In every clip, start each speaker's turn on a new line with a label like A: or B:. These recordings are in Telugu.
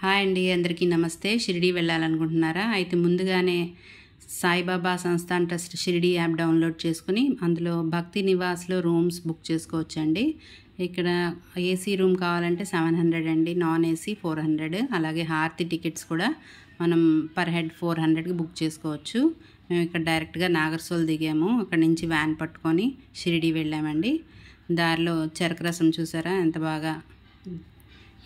A: హాయ్ అండి అందరికీ నమస్తే షిరిడి వెళ్ళాలనుకుంటున్నారా అయితే ముందుగానే సాయిబాబా సంస్థ అంట షిరిడి యాప్ డౌన్లోడ్ చేసుకుని అందులో భక్తి నివాస్లో రూమ్స్ బుక్ చేసుకోవచ్చండి ఇక్కడ ఏసీ రూమ్ కావాలంటే సెవెన్ హండ్రెడ్ అండి నాన్ ఏసీ ఫోర్ హండ్రెడ్ అలాగే హార్తి టికెట్స్ కూడా మనం పర్ హెడ్ ఫోర్ హండ్రెడ్కి బుక్ చేసుకోవచ్చు మేము ఇక్కడ డైరెక్ట్గా నాగర్సోల్ దిగాము అక్కడ నుంచి వ్యాన్ పట్టుకొని షిరిడి వెళ్ళామండి దారిలో చెరకు రసం చూసారా ఎంత బాగా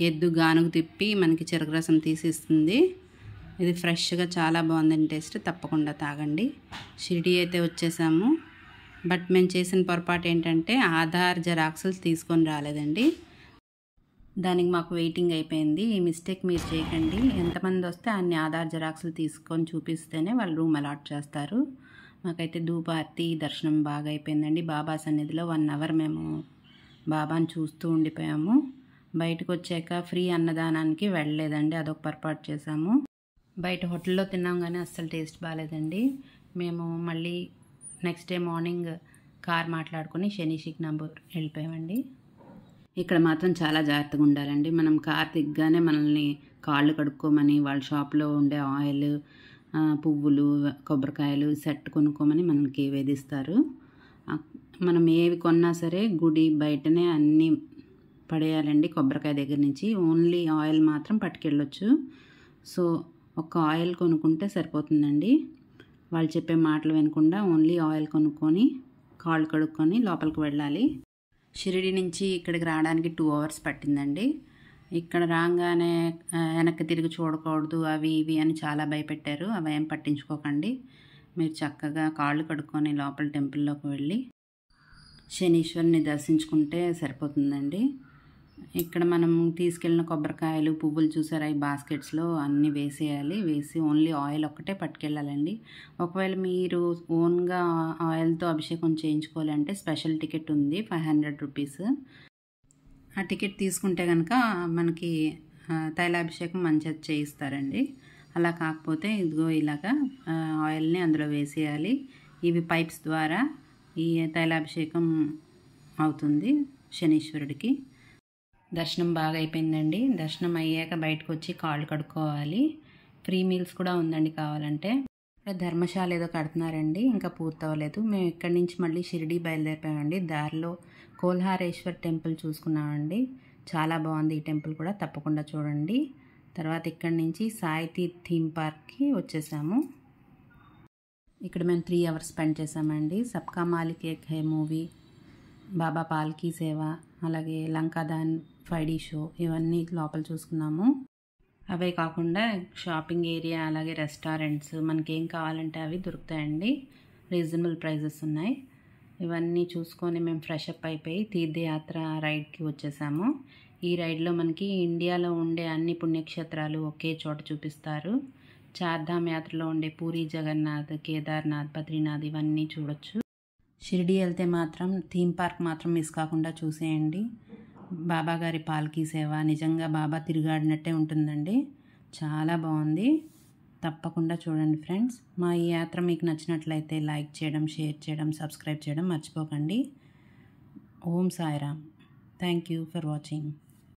A: ఎద్దు గానుగు తిప్పి మనకి చెరకురసం రసం తీసి ఇస్తుంది ఇది ఫ్రెష్గా చాలా బాగుందండి టేస్ట్ తప్పకుండా తాగండి షిరిడి అయితే వచ్చేసాము బట్ మేము చేసిన పొరపాటు ఏంటంటే ఆధార్ జరాక్సులు తీసుకొని రాలేదండి దానికి మాకు వెయిటింగ్ అయిపోయింది ఈ మిస్టేక్ మీరు చేయకండి ఎంతమంది వస్తే అన్ని ఆధార్ జరాక్సులు తీసుకొని చూపిస్తేనే వాళ్ళు రూమ్ అలాట్ చేస్తారు మాకైతే ధూపార్తి దర్శనం బాగా అయిపోయిందండి బాబా సన్నిధిలో వన్ అవర్ మేము బాబాను చూస్తూ ఉండిపోయాము బయటకు వచ్చాక ఫ్రీ అన్నదానానికి వెళ్ళలేదండి అదొక పొరపాటు చేశాము బయట హోటల్లో తిన్నాం కానీ అస్సలు టేస్ట్ బాగాలేదండి మేము మళ్ళీ నెక్స్ట్ డే మార్నింగ్ కార్ మాట్లాడుకుని శని నంబర్ వెళ్ళిపోయామండి ఇక్కడ మాత్రం చాలా జాగ్రత్తగా ఉండాలండి మనం కార్ దిగ్గానే మనల్ని కాళ్ళు కడుక్కోమని వాళ్ళ షాప్లో ఉండే ఆయిల్ పువ్వులు కొబ్బరికాయలు సెట్ కొనుక్కోమని మనకి వేధిస్తారు మనం ఏవి కొన్నా సరే గుడి బయటనే అన్నీ పడేయాలండి కొబ్బరికాయ దగ్గర నుంచి ఓన్లీ ఆయిల్ మాత్రం పట్టుకెళ్ళొచ్చు సో ఒక ఆయిల్ కొనుక్కుంటే సరిపోతుందండి వాళ్ళు చెప్పే మాటలు వినకుండా ఓన్లీ ఆయిల్ కొనుక్కొని కాళ్ళు కడుక్కొని లోపలికి వెళ్ళాలి షిరిడి నుంచి ఇక్కడికి రావడానికి టూ అవర్స్ పట్టిందండి ఇక్కడ రాగానే వెనక్కి తిరిగి చూడకూడదు అవి ఇవి అని చాలా భయపెట్టారు అవి ఏం పట్టించుకోకండి మీరు చక్కగా కాళ్ళు కడుక్కొని లోపల టెంపుల్లోకి వెళ్ళి శనీశ్వరిని దర్శించుకుంటే సరిపోతుందండి ఇక్కడ మనం తీసుకెళ్ళిన కొబ్బరికాయలు పువ్వులు చూసారా ఈ బాస్కెట్స్లో అన్నీ వేసేయాలి వేసి ఓన్లీ ఆయిల్ ఒక్కటే పట్టుకెళ్ళాలండి ఒకవేళ మీరు ఓన్గా ఆయిల్తో అభిషేకం చేయించుకోవాలంటే స్పెషల్ టికెట్ ఉంది ఫైవ్ హండ్రెడ్ రూపీస్ ఆ టికెట్ తీసుకుంటే కనుక మనకి తైలాభిషేకం మంచిగా చేయిస్తారండి అలా కాకపోతే ఇదిగో ఇలాగా ఆయిల్ని అందులో వేసేయాలి ఇవి పైప్స్ ద్వారా ఈ తైలాభిషేకం అవుతుంది శనీశ్వరుడికి దర్శనం బాగా అయిపోయిందండి దర్శనం అయ్యాక బయటకు వచ్చి కాళ్ళు కడుక్కోవాలి ఫ్రీ మీల్స్ కూడా ఉందండి కావాలంటే ఇక్కడ ధర్మశాల ఏదో కడుతున్నారండి ఇంకా పూర్తవ్వలేదు మేము ఇక్కడి నుంచి మళ్ళీ షిరిడి బయలుదేరిపోయామండి దారిలో కోల్హారేశ్వర్ టెంపుల్ చూసుకున్నామండి చాలా బాగుంది ఈ టెంపుల్ కూడా తప్పకుండా చూడండి తర్వాత ఇక్కడి నుంచి సాయితీ థీమ్ పార్క్కి వచ్చేసాము ఇక్కడ మేము త్రీ అవర్స్ స్పెండ్ చేసామండి సబ్కా మాలిక్ ఏక్ హే మూవీ బాబా పాల్కీ సేవ అలాగే లంకాదాన్ ఫైడీ షో ఇవన్నీ లోపల చూసుకున్నాము అవే కాకుండా షాపింగ్ ఏరియా అలాగే రెస్టారెంట్స్ మనకేం కావాలంటే అవి దొరుకుతాయండి రీజనబుల్ ప్రైజెస్ ఉన్నాయి ఇవన్నీ చూసుకొని మేము ఫ్రెషప్ అయిపోయి తీర్థయాత్ర రైడ్కి వచ్చేసాము ఈ రైడ్లో మనకి ఇండియాలో ఉండే అన్ని పుణ్యక్షేత్రాలు ఒకే చోట చూపిస్తారు చార్ధామ్ యాత్రలో ఉండే పూరి జగన్నాథ్ కేదార్నాథ్ బద్రీనాథ్ ఇవన్నీ చూడొచ్చు షిరిడి వెళ్తే మాత్రం థీమ్ పార్క్ మాత్రం మిస్ కాకుండా చూసేయండి బాబా గారి పాల్కీ సేవ నిజంగా బాబా తిరిగాడినట్టే ఉంటుందండి చాలా బాగుంది తప్పకుండా చూడండి ఫ్రెండ్స్ మా ఈ యాత్ర మీకు నచ్చినట్లయితే లైక్ చేయడం షేర్ చేయడం సబ్స్క్రైబ్ చేయడం మర్చిపోకండి Om Sairam thank you for watching